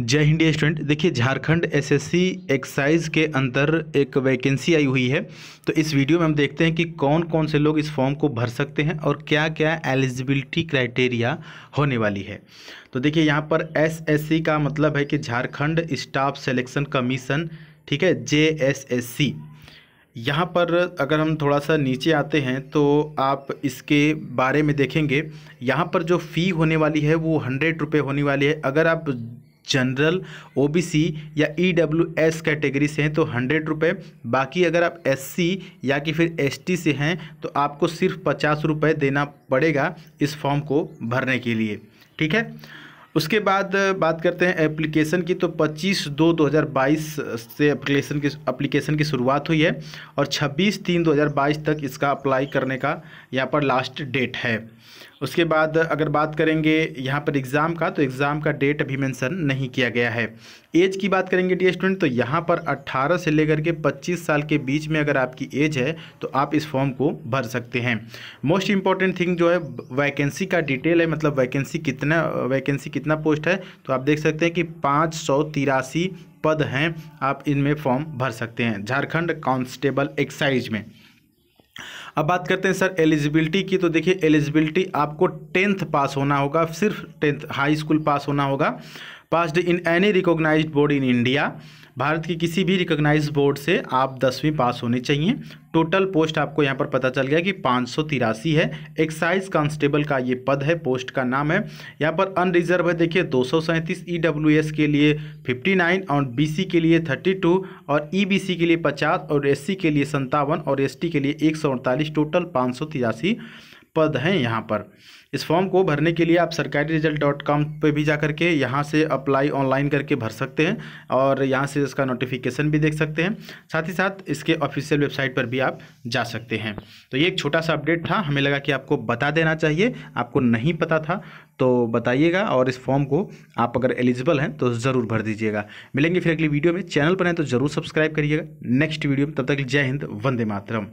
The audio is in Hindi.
जय हिंद स्टूडेंट देखिए झारखंड एसएससी एक्साइज के अंदर एक वैकेंसी आई हुई है तो इस वीडियो में हम देखते हैं कि कौन कौन से लोग इस फॉर्म को भर सकते हैं और क्या क्या एलिजिबिलिटी क्राइटेरिया होने वाली है तो देखिए यहाँ पर एसएससी का मतलब है कि झारखंड स्टाफ सिलेक्शन कमीशन ठीक है जे एस एस सी यहाँ पर अगर हम थोड़ा सा नीचे आते हैं तो आप इसके बारे में देखेंगे यहाँ पर जो फ़ी होने वाली है वो हंड्रेड रुपये होने वाली है अगर आप जनरल ओबीसी या ईडब्ल्यूएस e कैटेगरी से हैं तो हंड्रेड रुपये बाकी अगर आप एससी या कि फिर एसटी से हैं तो आपको सिर्फ पचास रुपये देना पड़ेगा इस फॉर्म को भरने के लिए ठीक है उसके बाद बात करते हैं एप्लीकेशन की तो 25 दो 2022 से एप्लीकेशन की एप्लीकेशन की शुरुआत हुई है और 26 तीन 2022 तक इसका अप्लाई करने का यहाँ पर लास्ट डेट है उसके बाद अगर बात करेंगे यहाँ पर एग्ज़ाम का तो एग्ज़ाम का डेट अभी मेंशन नहीं किया गया है एज की बात करेंगे डी स्टूडेंट तो यहाँ पर 18 से लेकर के 25 साल के बीच में अगर आपकी एज है तो आप इस फॉर्म को भर सकते हैं मोस्ट इम्पॉर्टेंट थिंग जो है वैकेंसी का डिटेल है मतलब वैकेंसी कितना वैकेंसी कितना पोस्ट है तो आप देख सकते हैं कि पाँच पद हैं आप इनमें फॉर्म भर सकते हैं झारखंड कांस्टेबल एक्साइज में अब बात करते हैं सर एलिजिबिलिटी की तो देखिए एलिजिबिलिटी आपको टेंथ पास होना होगा सिर्फ टेंथ हाई स्कूल पास होना होगा passed in any recognise board in India Bharat की किसी भी रिकोगनाइज बोर्ड से आप दसवीं पास होने चाहिए टोटल पोस्ट आपको यहाँ पर पता चल गया कि पाँच है एक्साइज कांस्टेबल का ये पद है पोस्ट का नाम है यहाँ पर अनरिजर्व है देखिए दो एस e के लिए 59 और सी के लिए 32 और सी e के लिए 50 और सी के लिए संतावन और टी के लिए एक टोटल पाँच पद हैं यहाँ पर इस फॉर्म को भरने के लिए आप सरकारी रिजल्ट डॉट कॉम पर भी जा करके यहाँ से अप्लाई ऑनलाइन करके भर सकते हैं और यहाँ से इसका नोटिफिकेशन भी देख सकते हैं साथ ही साथ इसके ऑफिशियल वेबसाइट पर भी आप जा सकते हैं तो ये एक छोटा सा अपडेट था हमें लगा कि आपको बता देना चाहिए आपको नहीं पता था तो बताइएगा और इस फॉर्म को आप अगर एलिजिबल हैं तो ज़रूर भर दीजिएगा मिलेंगे फिर अगली वीडियो में चैनल पर हैं तो ज़रूर सब्सक्राइब करिएगा नेक्स्ट वीडियो में तब तक जय हिंद वंदे मातरम